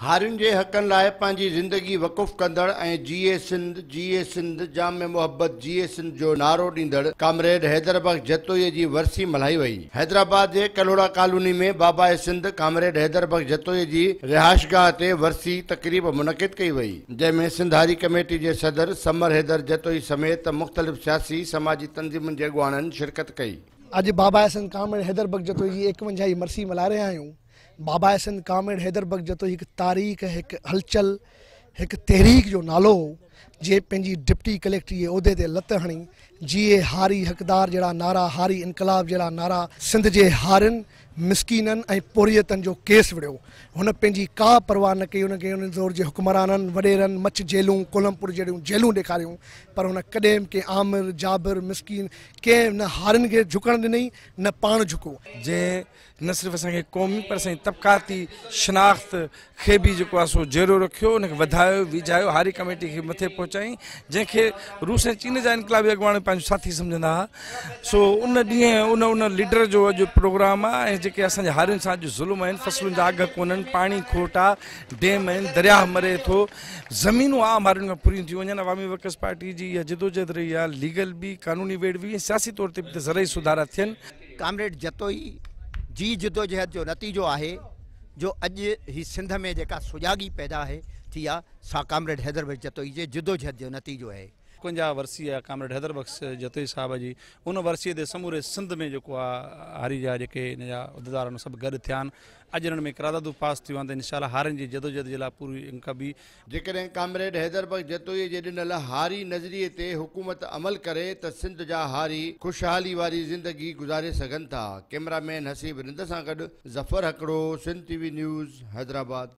हारियुनि जे हक़नि लाइ पंहिंजी ज़िंदगी वक़ुफ़ कंदड़ ऐं जीए सिंध जीए सिंध जाम मुहबत जीए सिंध जो नारो ॾींदड़ कामरेड हैदराबाद जतोई जी वर्सी मल्हाई वई हैदराबाद जे कलोड़ा कॉलोनी में बाबा सिंध कामरेड हैदराबाद जतोई जी रिहाइशगाह ते वर्सी तक़रीब मुनक़िद कई वई जंहिंमें सिंध हारी कमेटी जे सदर समर हैदर जतोई समेत मुख़्तलिफ़ सियासी समाजी तनज़ीमुनि जे अॻुवाणनि शिरकत कई अॼु बाबा सिंध कामरेड हैदराबाद जतोई जी एकवंजाह मर्सी मल्हाए रहिया आहियूं बाबा सिंध कामेड़ हैदर बगजतो एक तारीख़ हिकु हलचल एक तहरीक जो नालो हो जे डिप्टी कलेक्टर जे उहिदे ते लत हणी जीए हारी हक़दार जड़ा नारा हारी इनकलाब जड़ा नारा सिंध के हारियुनि मिसकिननि पोरियतन पोरियतनि जो केस विड़ियो हुन का परवाह न कई हुनखे हुन ज़ोर जे हुकुमराननि वॾेरनि मच्छ जेलू कोलमपुर जहिड़ियूं जेलू ॾेखारियूं पर हुन कॾहिं के आमिर जाबिर मिसकिन कें न हारनि खे झुकणु ॾिनई न पाण झुको जंहिं न सिर्फ असांखे क़ौमी पर तबकती शिनाख्त के भी जो जेको आहे सो जहिड़ो रखियो हुनखे वधायो हारी कमेटी के मथे पहुचायईं जैसे रूस ए चीन जा इनकलाबी अॻवान साथी समझा सो उन ॾींहुं उन उन लीडर जो अॼु प्रोग्राम आहे કે આ સંહ હારન સા જુલમ હે ફસલ આગ કોન પાણી ખોટા ડેમ દર્યા મરે થા જમીન આમ હારન પુરી થન અવામી વકસ પાર્ટી જી ય જડજોજત રહીયા લીગલ બી કાનુની વેડ બી સાસી તોરતે સરઈ સુધારા થન કામરેડ જતોઈ જી જડજોજત જો નતીજો આહે જો અજ હી Sindh મે જકા સુજાગી પેદા હે થિયા સા કામરેડ હૈદરવે જતોઈ જે જડજોજત જો નતીજો હે चकंजा वरसी आहे हैदर बख़्श जेतोई साहिब जी उन वरसीअ ते समूरे सिंध में जेको आहे हारी जा जेके हिन जा उहिदेदार आहिनि सभु गॾु थिया आहिनि अॼु हिन में किरादतूं पास थियूं आहिनि त इनशा हारियुनि जी जदोजद जे लाइ पूरी इनक बि जेकॾहिं कामरेड बख़्श जतोई जे ॾिनल हारी नज़रिए ते हुकूमत अमल करे त सिंध जा हारी ख़ुशहाली वारी ज़िंदगी गुज़ारे सघनि था कैमरामैन हसीब रिंद सां गॾु ज़फर हकड़ो Sindh T V news Hyderabad